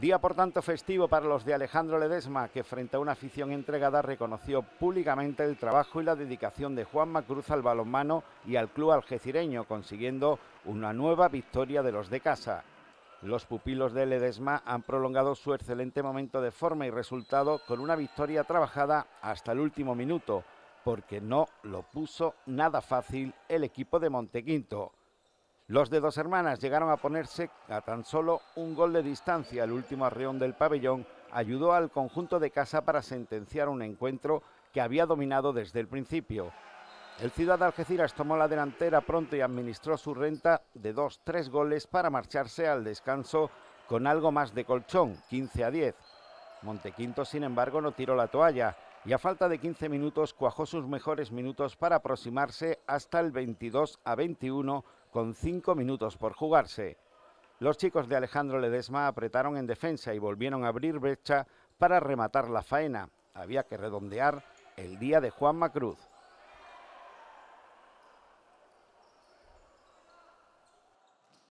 Día por tanto festivo para los de Alejandro Ledesma, que frente a una afición entregada reconoció públicamente el trabajo y la dedicación de Juan Macruz al balonmano y al club algecireño, consiguiendo una nueva victoria de los de casa. Los pupilos de Ledesma han prolongado su excelente momento de forma y resultado con una victoria trabajada hasta el último minuto, porque no lo puso nada fácil el equipo de Montequinto. Los de dos hermanas llegaron a ponerse a tan solo un gol de distancia. El último arreón del pabellón ayudó al conjunto de casa para sentenciar un encuentro que había dominado desde el principio. El Ciudad de Algeciras tomó la delantera pronto y administró su renta de dos, tres goles para marcharse al descanso con algo más de colchón, 15 a 10. Montequinto, sin embargo, no tiró la toalla y a falta de 15 minutos cuajó sus mejores minutos para aproximarse hasta el 22 a 21 con cinco minutos por jugarse. Los chicos de Alejandro Ledesma apretaron en defensa y volvieron a abrir brecha para rematar la faena. Había que redondear el día de Juan Macruz.